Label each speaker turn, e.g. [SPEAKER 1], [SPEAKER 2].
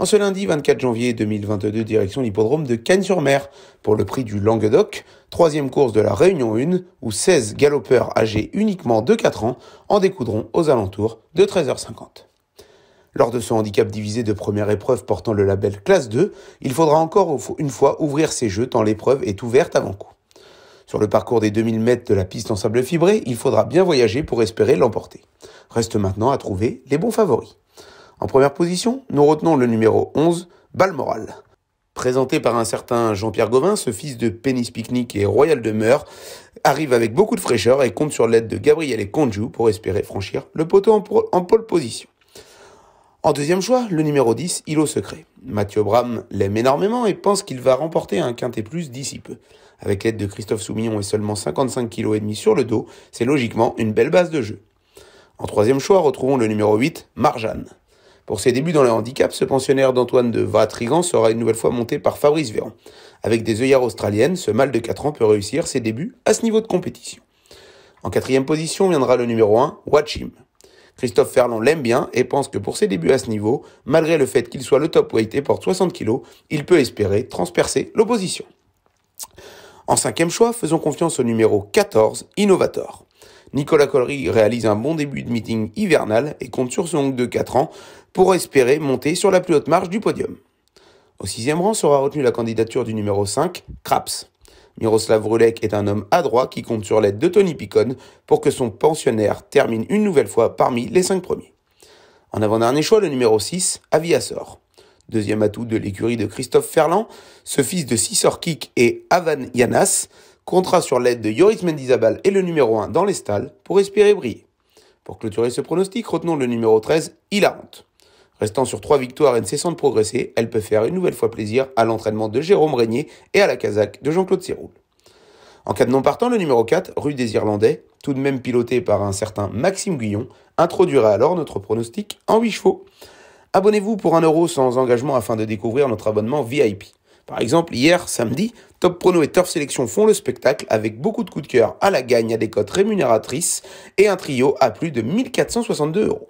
[SPEAKER 1] En ce lundi 24 janvier 2022, direction l'hippodrome de Cannes-sur-Mer pour le prix du Languedoc, troisième course de la Réunion 1, où 16 galopeurs âgés uniquement de 4 ans en découdront aux alentours de 13h50. Lors de ce handicap divisé de première épreuve portant le label classe 2, il faudra encore une fois ouvrir ses jeux tant l'épreuve est ouverte avant coup. Sur le parcours des 2000 mètres de la piste en sable fibré, il faudra bien voyager pour espérer l'emporter. Reste maintenant à trouver les bons favoris. En première position, nous retenons le numéro 11, Balmoral. Présenté par un certain Jean-Pierre Gauvin, ce fils de Pénis Picnic et Royal demeure, arrive avec beaucoup de fraîcheur et compte sur l'aide de Gabriel et Conju pour espérer franchir le poteau en, pole position. En deuxième choix, le numéro 10, Hilo Secret. Mathieu Bram l'aime énormément et pense qu'il va remporter un quintet plus d'ici peu. Avec l'aide de Christophe Soumillon et seulement 55,5 kg sur le dos, c'est logiquement une belle base de jeu. En troisième choix, retrouvons le numéro 8, Marjan. Pour ses débuts dans le handicap, ce pensionnaire d'Antoine de Vatrigan sera une nouvelle fois monté par Fabrice Véran. Avec des œillères australiennes, ce mâle de 4 ans peut réussir ses débuts à ce niveau de compétition. En quatrième position viendra le numéro 1, Watchim. Christophe Ferland l'aime bien et pense que pour ses débuts à ce niveau, malgré le fait qu'il soit le top weight et porte 60 kg, il peut espérer transpercer l'opposition. En cinquième choix, faisons confiance au numéro 14, Innovator. Nicolas Collery réalise un bon début de meeting hivernal et compte sur son de 4 ans pour espérer monter sur la plus haute marge du podium. Au sixième rang sera retenue la candidature du numéro 5, Kraps. Miroslav Rulek est un homme adroit qui compte sur l'aide de Tony Picon pour que son pensionnaire termine une nouvelle fois parmi les cinq premiers. En avant-dernier choix, le numéro 6, Aviasor. Deuxième atout de l'écurie de Christophe Ferland, ce fils de Sissor Kick et Avan Yanas comptera sur l'aide de Yoris Mendizabal et le numéro 1 dans les stalles pour espérer briller. Pour clôturer ce pronostic, retenons le numéro 13, Hilarante. Restant sur trois victoires et ne cessant de progresser, elle peut faire une nouvelle fois plaisir à l'entraînement de Jérôme Régnier et à la casaque de Jean-Claude Sirou. En cas de non partant, le numéro 4, rue des Irlandais, tout de même piloté par un certain Maxime Guyon, introduira alors notre pronostic en 8 chevaux. Abonnez-vous pour 1€ euro sans engagement afin de découvrir notre abonnement VIP. Par exemple, hier, samedi, Top Prono et Turf Sélection font le spectacle avec beaucoup de coups de cœur à la gagne à des cotes rémunératrices et un trio à plus de 1462 euros.